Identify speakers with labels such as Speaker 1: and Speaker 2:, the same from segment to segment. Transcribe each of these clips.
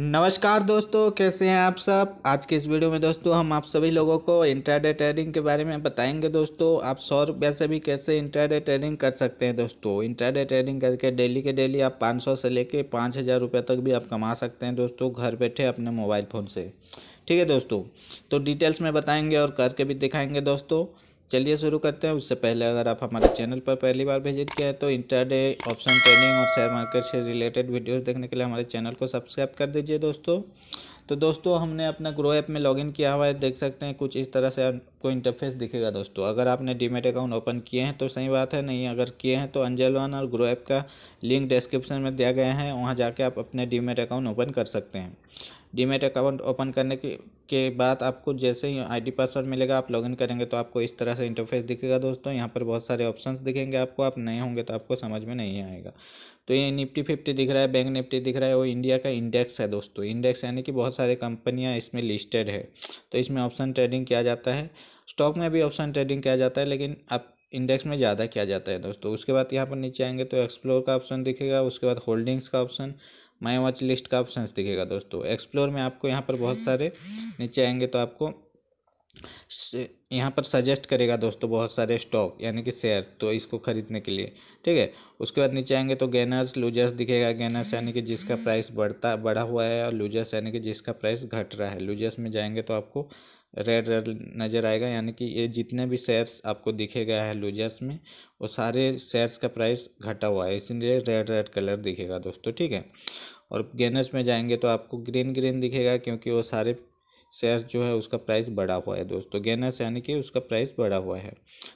Speaker 1: नमस्कार दोस्तों कैसे हैं आप सब आज के इस वीडियो में दोस्तों हम आप सभी लोगों को इंट्राडे ट्रेडिंग के बारे में बताएंगे दोस्तों आप सौ रुपये से भी कैसे इंट्राडे ट्रेडिंग कर सकते हैं दोस्तों इंट्राडे ट्रेडिंग करके डेली के डेली आप 500 से लेके पाँच हज़ार रुपये तक भी आप कमा सकते हैं दोस्तों घर बैठे अपने मोबाइल फ़ोन से ठीक है दोस्तों तो डिटेल्स में बताएँगे और करके भी दिखाएँगे दोस्तों चलिए शुरू करते हैं उससे पहले अगर आप हमारे चैनल पर पहली बार विजिट किए हैं तो इंटरडे ऑप्शन ट्रेडिंग और शेयर मार्केट से रिलेटेड वीडियोस देखने के लिए हमारे चैनल को सब्सक्राइब कर दीजिए दोस्तों तो दोस्तों हमने अपना ग्रो ऐप में लॉगिन किया हुआ है देख सकते हैं कुछ इस तरह से आपको इंटरफेस दिखेगा दोस्तों अगर आपने डीमेट अकाउंट ओपन किए हैं तो सही बात है नहीं अगर किए हैं तो अंजल वन और ग्रो ऐप का लिंक डिस्क्रिप्शन में दिया गया है वहाँ जाके आप अपने डीमेट अकाउंट ओपन कर सकते हैं डीमेट अकाउंट ओपन करने के के बाद आपको जैसे ही आईडी पासवर्ड मिलेगा आप लॉगिन करेंगे तो आपको इस तरह से इंटरफेस दिखेगा दोस्तों यहाँ पर बहुत सारे ऑप्शन दिखेंगे आपको आप नए होंगे तो आपको समझ में नहीं आएगा तो ये निफ्टी फिफ्टी दिख रहा है बैंक निफ्टी दिख रहा है वो इंडिया का इंडेक्स है दोस्तों इंडेक्स यानी कि बहुत सारे कंपनियाँ इसमें लिस्टेड है तो इसमें ऑप्शन ट्रेडिंग किया जाता है स्टॉक में भी ऑप्शन ट्रेडिंग किया जाता है लेकिन आप इंडेक्स में ज़्यादा किया जाता है दोस्तों उसके बाद यहाँ पर नीचे आएंगे तो एक्सप्लोर का ऑप्शन दिखेगा उसके बाद होल्डिंग्स का ऑप्शन माई वॉच लिस्ट का ऑप्शन दिखेगा दोस्तों एक्सप्लोर में आपको यहाँ पर बहुत सारे नीचे आएंगे तो आपको यहाँ पर सजेस्ट करेगा दोस्तों बहुत सारे स्टॉक यानी कि शेयर तो इसको खरीदने के लिए ठीक है उसके बाद नीचे आएंगे तो गेनर्स लूजर्स दिखेगा गेनर्स यानी कि जिसका प्राइस बढ़ता बढ़ा हुआ है और लूजर्स यानी कि जिसका प्राइस घट रहा है लूजर्स में जाएंगे तो आपको रेड रेड नज़र आएगा यानी कि ये जितने भी शेयर्स आपको दिखे गए है लूजर्स में वो सारे शेयर्स का प्राइस घटा हुआ है इसलिए रेड रेड कलर दिखेगा दोस्तों ठीक है और गेनर्स में जाएंगे तो आपको ग्रीन ग्रीन दिखेगा क्योंकि वो सारे शेयर जो है उसका प्राइस बढ़ा हुआ है दोस्तों गेनर्स यानी कि उसका प्राइस बढ़ा हुआ है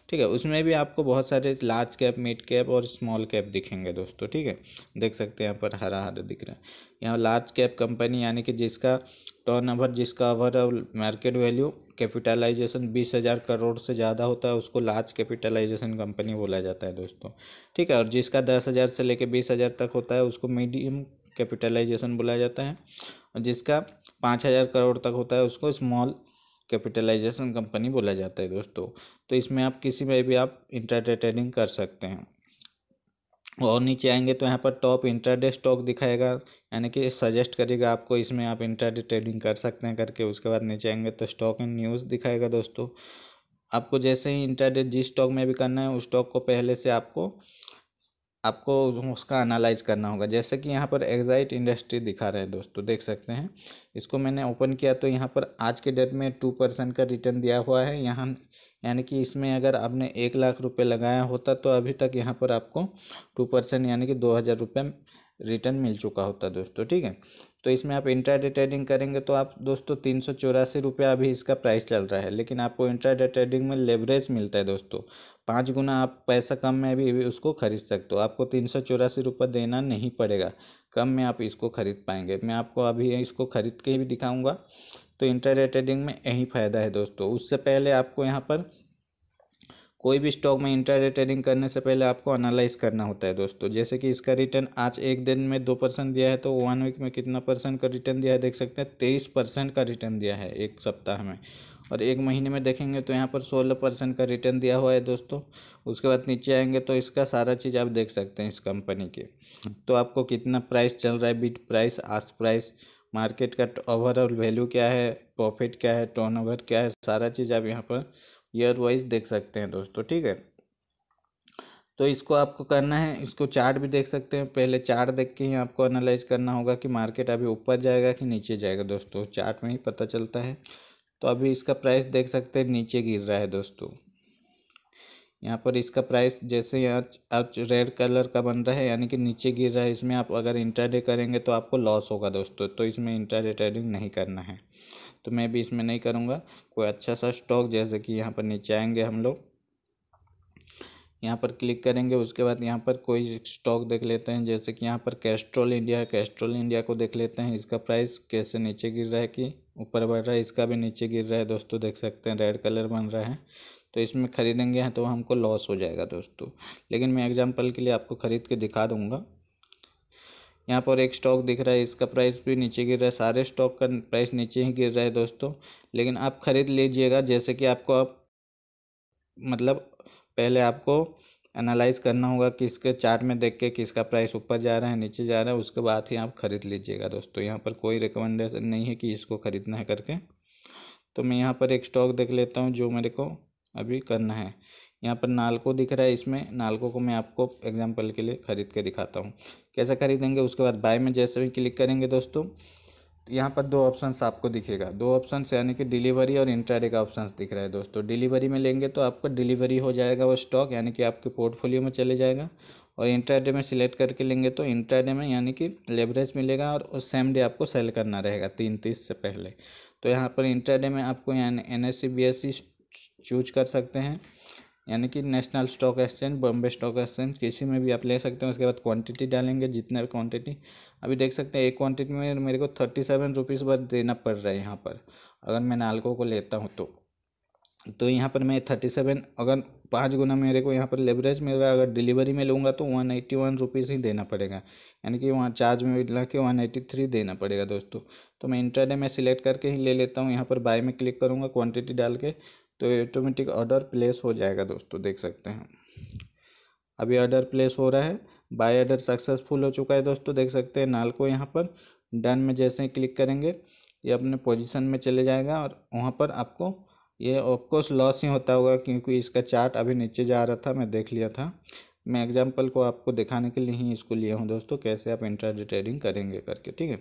Speaker 1: ठीक है उसमें भी आपको बहुत सारे लार्ज कैप मिड कैप और स्मॉल कैप दिखेंगे दोस्तों ठीक है देख सकते हैं यहाँ पर हरा हरा दिख रहा है यहाँ लार्ज कैप कंपनी यानी कि जिसका टर्न ओवर जिसका ओवरऑल मार्केट वैल्यू कैपिटलाइजेशन बीस हज़ार करोड़ से ज़्यादा होता है उसको लार्ज कैपिटलाइजेशन कंपनी बोला जाता है दोस्तों ठीक है और जिसका दस हज़ार से लेकर बीस हज़ार तक होता है उसको मीडियम कैपिटलाइजेशन बोला जाता है और जिसका पाँच हज़ार करोड़ तक होता है उसको स्मॉल कैपिटलाइजेशन कंपनी बोला जाता है दोस्तों तो इसमें आप किसी में भी आप इंटरटेड ट्रेडिंग कर सकते हैं और नीचे आएंगे तो यहाँ पर टॉप इंटरडे स्टॉक दिखाएगा यानी कि सजेस्ट करेगा आपको इसमें आप इंटरडे ट्रेडिंग कर सकते हैं करके उसके बाद नीचे आएंगे तो स्टॉक इन न्यूज़ दिखाएगा दोस्तों आपको जैसे ही इंटरडे जिस स्टॉक में भी करना है उस स्टॉक को पहले से आपको आपको उसका एनालाइज करना होगा जैसे कि यहाँ पर एग्जाइट इंडस्ट्री दिखा रहे हैं दोस्तों देख सकते हैं इसको मैंने ओपन किया तो यहाँ पर आज के डेट में टू परसेंट का रिटर्न दिया हुआ है यहाँ यानी कि इसमें अगर आपने एक लाख रुपए लगाया होता तो अभी तक यहाँ पर आपको टू परसेंट यानी कि दो हज़ार रुपये रिटर्न मिल चुका होता दोस्तों ठीक है तो इसमें आप इंट्राडे ट्रेडिंग करेंगे तो आप दोस्तों तीन सौ चौरासी रुपया अभी इसका प्राइस चल रहा है लेकिन आपको इंट्राडे ट्रेडिंग में लेवरेज मिलता है दोस्तों पाँच गुना आप पैसा कम में भी, भी उसको खरीद सकते हो आपको तीन सौ चौरासी रुपये देना नहीं पड़ेगा कम में आप इसको खरीद पाएंगे मैं आपको अभी इसको खरीद के भी दिखाऊँगा तो इंटर ट्रेडिंग में यही फ़ायदा है दोस्तों उससे पहले आपको यहाँ पर कोई भी स्टॉक में इंटर ट्रेडिंग करने से पहले आपको एनालाइज करना होता है दोस्तों जैसे कि इसका रिटर्न आज एक दिन में दो परसेंट दिया है तो वन वीक में कितना परसेंट का रिटर्न दिया है देख सकते हैं तेईस परसेंट का रिटर्न दिया है एक सप्ताह में और एक महीने में देखेंगे तो यहाँ पर सोलह परसेंट का रिटर्न दिया हुआ है दोस्तों उसके बाद नीचे आएंगे तो इसका सारा चीज़ आप देख सकते हैं इस कंपनी के तो आपको कितना प्राइस चल रहा है बिट प्राइस आज प्राइस मार्केट का ओवरऑल वैल्यू क्या है प्रॉफिट क्या है टर्नओवर क्या है सारा चीज़ आप यहाँ पर ईयर वाइज देख सकते हैं दोस्तों ठीक है तो इसको आपको करना है इसको चार्ट भी देख सकते हैं पहले चार्ट देख के ही आपको एनालाइज करना होगा कि मार्केट अभी ऊपर जाएगा कि नीचे जाएगा दोस्तों चार्ट में ही पता चलता है तो अभी इसका प्राइस देख सकते हैं नीचे गिर रहा है दोस्तों यहाँ पर इसका प्राइस जैसे यहाँ अब रेड कलर का बन रहा है यानी कि नीचे गिर रहा है इसमें आप अगर इंटरडे करेंगे तो आपको लॉस होगा दोस्तों तो इसमें इंटरडे ट्रेडिंग नहीं करना है तो मैं भी इसमें नहीं करूँगा कोई अच्छा सा स्टॉक जैसे कि यहाँ पर नीचे आएंगे हम लोग यहाँ पर क्लिक करेंगे उसके बाद यहाँ पर कोई स्टॉक देख लेते हैं जैसे कि यहाँ पर कैस्ट्रोल इंडिया कैस्ट्रोल इंडिया को देख लेते हैं इसका प्राइस कैसे नीचे गिर रहा है कि ऊपर बढ़ रहा है इसका भी नीचे गिर रहा है दोस्तों देख सकते हैं रेड कलर बन रहा है तो इसमें ख़रीदेंगे हैं तो हमको लॉस हो जाएगा दोस्तों लेकिन मैं एग्जाम्पल के लिए आपको ख़रीद के दिखा दूँगा यहाँ पर एक स्टॉक दिख रहा है इसका प्राइस भी नीचे गिर रहा है सारे स्टॉक का प्राइस नीचे ही गिर रहा है दोस्तों लेकिन आप ख़रीद लीजिएगा जैसे कि आपको आप मतलब पहले आपको एनालाइज करना होगा किसके चार्ट में देख के किसका प्राइस ऊपर जा रहा है नीचे जा रहा है उसके बाद ही आप ख़रीद लीजिएगा दोस्तों यहाँ पर कोई रिकमेंडेशन नहीं है कि इसको ख़रीदना है करके तो मैं यहाँ पर एक स्टॉक देख लेता हूँ जो मेरे को अभी करना है यहाँ पर नालको दिख रहा है इसमें नालको को मैं आपको एग्जाम्पल के लिए ख़रीद के दिखाता हूँ कैसे खरीदेंगे उसके बाद बाय में जैसे भी क्लिक करेंगे दोस्तों यहाँ पर दो ऑप्शंस आपको दिखेगा दो ऑप्शंस यानी कि डिलीवरी और इंट्राडे का ऑप्शंस दिख रहा है दोस्तों डिलीवरी में लेंगे तो आपका डिलीवरी हो जाएगा वो स्टॉक यानी कि आपके पोर्टफोलियो में चले जाएगा और इंट्राडे में सिलेक्ट करके लेंगे तो इंट्राडे में यानी कि लेवरेज मिलेगा और सेम डे आपको सेल करना रहेगा तीन तीस से पहले तो यहाँ पर इंट्राडे में आपको यानी एन एस चूज कर सकते हैं यानी कि national stock exchange Bombay stock exchange किसी में भी आप ले सकते हैं उसके बाद क्वांटिटी डालेंगे जितना भी क्वांटिटी अभी देख सकते हैं एक क्वांटिटी में मेरे को थर्टी सेवन रुपीज़ बस देना पड़ रहा है यहाँ पर अगर मैं नालको को लेता हूँ तो तो यहाँ पर मैं थर्टी सेवन अगर पाँच गुना मेरे को यहाँ पर लेवरेज मिल रहा है अगर डिलीवरी में लूँगा तो वन एट्टी वन रुपीज़ ही देना पड़ेगा यानी कि वहाँ चार्ज में ला के वन एट्टी थ्री देना पड़ेगा दोस्तों तो मैं इंटरडे में सिलेक्ट करके ही ले लेता हूँ यहाँ पर बाय में क्लिक करूँगा क्वांटिटी डाल के तो ऑटोमेटिक ऑर्डर प्लेस हो जाएगा दोस्तों देख सकते हैं अभी ऑर्डर प्लेस हो रहा है बाय ऑर्डर सक्सेसफुल हो चुका है दोस्तों देख सकते हैं नाल को यहाँ पर डन में जैसे ही क्लिक करेंगे ये अपने पोजीशन में चले जाएगा और वहाँ पर आपको ये ऑफकोर्स लॉस ही होता होगा क्योंकि इसका चार्ट अभी नीचे जा रहा था मैं देख लिया था मैं एग्जाम्पल को आपको दिखाने के लिए ही इसको लिया हूँ दोस्तों कैसे आप इंट्राडे ट्रेडिंग करेंगे करके ठीक है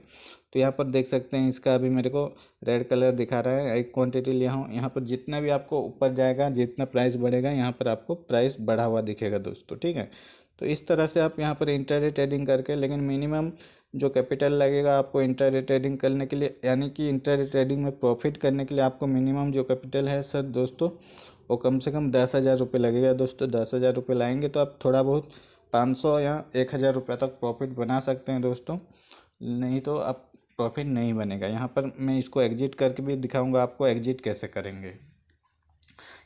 Speaker 1: तो यहाँ पर देख सकते हैं इसका अभी मेरे को रेड कलर दिखा रहा है एक क्वांटिटी लिया हूँ यहाँ पर जितना भी आपको ऊपर जाएगा जितना प्राइस बढ़ेगा यहाँ पर आपको प्राइस बढ़ा हुआ दिखेगा दोस्तों ठीक है तो इस तरह से आप यहाँ पर इंट्राडे ट्रेडिंग करके लेकिन मिनिमम जो कैपिटल लगेगा आपको इंटर ट्रेडिंग करने के लिए यानी कि इंटर ट्रेडिंग में प्रॉफिट करने के लिए आपको मिनिमम जो कैपिटल है सर दोस्तों और कम से कम दस हज़ार रुपये लगेगा दोस्तों दस हज़ार रुपये लाएंगे तो आप थोड़ा बहुत पाँच सौ या एक हज़ार रुपये तक प्रॉफिट बना सकते हैं दोस्तों नहीं तो आप प्रॉफिट नहीं बनेगा यहाँ पर मैं इसको एग्जिट करके भी दिखाऊँगा आपको एग्जिट कैसे करेंगे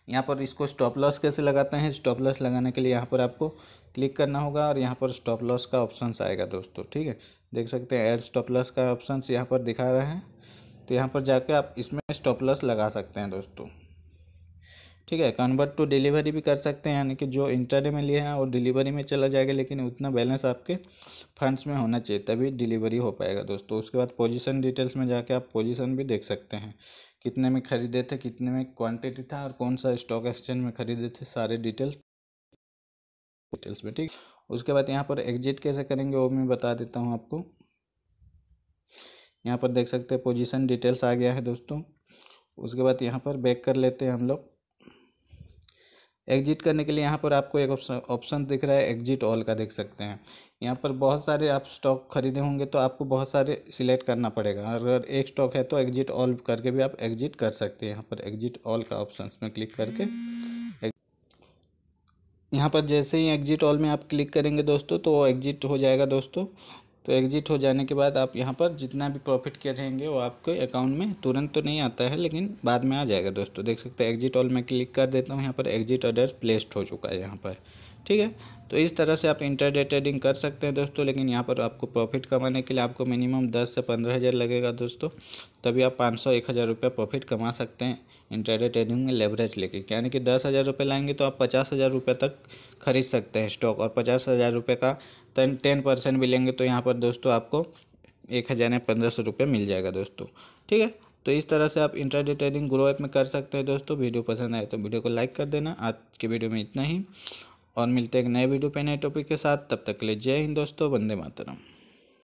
Speaker 1: यहाँ पर इसको स्टॉप लॉस कैसे लगाते हैं स्टॉप लॉस लगाने के लिए यहाँ पर आपको क्लिक करना होगा और यहाँ पर स्टॉप लॉस का ऑप्शन आएगा दोस्तों ठीक है देख सकते हैं एड स्टॉप लॉस का ऑप्शन यहाँ पर दिखा रहे हैं तो यहाँ पर जाके आप इसमें स्टॉप लॉस लगा सकते हैं दोस्तों ठीक है कन्वर्ट टू डिलीवरी भी कर सकते हैं यानी कि जो इंटरडे में लिए हैं और डिलीवरी में चला जाएगा लेकिन उतना बैलेंस आपके फंड्स में होना चाहिए तभी डिलीवरी हो पाएगा दोस्तों उसके बाद पोजीशन डिटेल्स में जाके आप पोजीशन भी देख सकते हैं कितने में खरीदे थे कितने में क्वांटिटी था और कौन सा स्टॉक एक्सचेंज में खरीदे थे सारे डिटेल्स डिटेल्स में ठीक उसके बाद यहाँ पर एग्जिट कैसे करेंगे वो मैं बता देता हूँ आपको यहाँ पर देख सकते हैं पोजीशन डिटेल्स आ गया है दोस्तों उसके बाद यहाँ पर बैक कर लेते हैं हम लोग एग्जिट करने के लिए यहाँ पर आपको एक ऑप्शन दिख रहा है एग्जिट ऑल का देख सकते हैं यहाँ पर बहुत सारे आप स्टॉक खरीदे होंगे तो आपको बहुत सारे सिलेक्ट करना पड़ेगा अगर एक स्टॉक है तो एग्जिट ऑल करके भी आप एग्जिट कर सकते हैं यहाँ पर एग्जिट ऑल का ऑप्शन में क्लिक करके यहाँ पर जैसे ही एग्जिट ऑल में आप क्लिक करेंगे दोस्तों तो एग्जिट हो जाएगा दोस्तों तो एग्ज़िट हो जाने के बाद आप यहाँ पर जितना भी प्रॉफिट किए रहेंगे वो आपके अकाउंट में तुरंत तो नहीं आता है लेकिन बाद में आ जाएगा दोस्तों देख सकते हैं एग्ज़िट ऑल मैं क्लिक कर देता हूँ यहाँ पर एग्ज़िट ऑर्डर प्लेस्ड हो चुका है यहाँ पर ठीक है तो इस तरह से आप इंटरडे ट्रेडिंग कर सकते हैं दोस्तों लेकिन यहाँ पर आपको प्रॉफिट कमाने के लिए आपको मिनिमम दस से पंद्रह हज़ार लगेगा दोस्तों तभी आप पाँच सौ एक हज़ार रुपये प्रॉफिट कमा सकते हैं इंटरडे ट्रेडिंग में लेवरेज लेके यानी कि दस हज़ार रुपये लाएंगे तो आप पचास हज़ार रुपये तक खरीद सकते हैं स्टॉक और पचास हज़ार रुपये का टेन परसेंट भी लेंगे तो यहाँ पर दोस्तों आपको एक हज़ार या पंद्रह सौ रुपये मिल जाएगा दोस्तों ठीक है तो इस तरह से आप इंट्राडे ट्रेडिंग ग्रो ऐप में कर सकते हैं दोस्तों वीडियो पसंद आए तो वीडियो को लाइक कर देना आज के वीडियो में इतना ही और मिलते हैं एक नए वीडियो पे नए टॉपिक के साथ तब तक के लिए जय हिंद दोस्तों वंदे मातरम